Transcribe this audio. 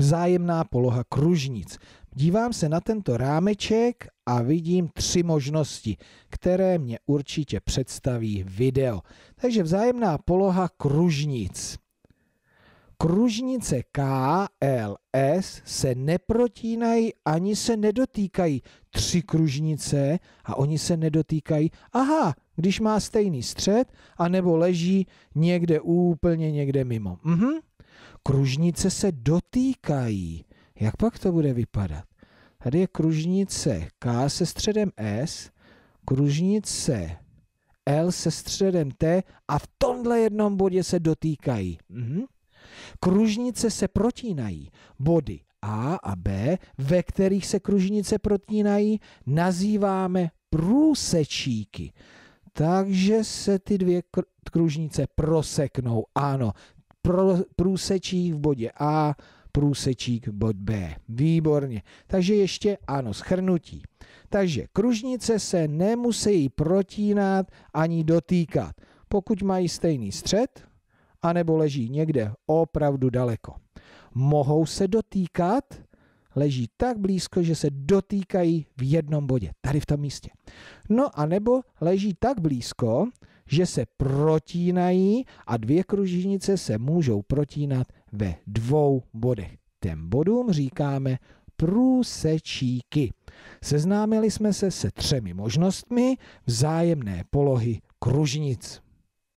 vzájemná poloha kružnic. Dívám se na tento rámeček a vidím tři možnosti, které mě určitě představí video. Takže vzájemná poloha kružnic. Kružnice K, L, S se neprotínají ani se nedotýkají. Tři kružnice a oni se nedotýkají. Aha, když má stejný střed, anebo leží někde úplně někde mimo. Mhm. Kružnice se dotýkají. Jak pak to bude vypadat? Tady je kružnice K se středem S, kružnice L se středem T a v tomhle jednom bodě se dotýkají. Mhm. Kružnice se protínají. Body A a B, ve kterých se kružnice protínají, nazýváme průsečíky. Takže se ty dvě kružnice proseknou. Ano, průsečík v bodě A, průsečík bod B. Výborně. Takže ještě ano, schrnutí. Takže kružnice se nemusí protínat ani dotýkat, pokud mají stejný střed, anebo leží někde opravdu daleko. Mohou se dotýkat, leží tak blízko, že se dotýkají v jednom bodě, tady v tom místě. No a nebo leží tak blízko, že se protínají a dvě kružnice se můžou protínat ve dvou bodech. Těm bodům říkáme průsečíky. Seznámili jsme se se třemi možnostmi vzájemné polohy kružnic.